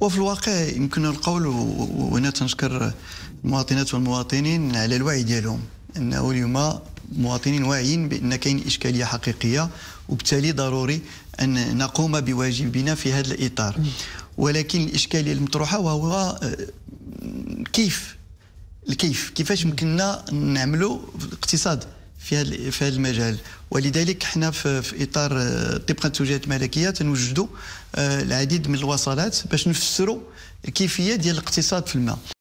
وفي الواقع يمكن القول وهنا تنشكر المواطنات والمواطنين على الوعي ديالهم انه اليوم مواطنين واعيين بان كاين اشكاليه حقيقيه وبالتالي ضروري ان نقوم بواجبنا في هذا الاطار ولكن الاشكاليه المطروحه وهو آه، كيف الكيف كيفاش يمكننا نعملوا الاقتصاد في في هذا المجال ولذلك حنا في, في اطار آه، طبقا التوجيهات الملكيه تنوجدوا آه، العديد من الوصلات باش نفسروا كيفيه ديال الاقتصاد في الماء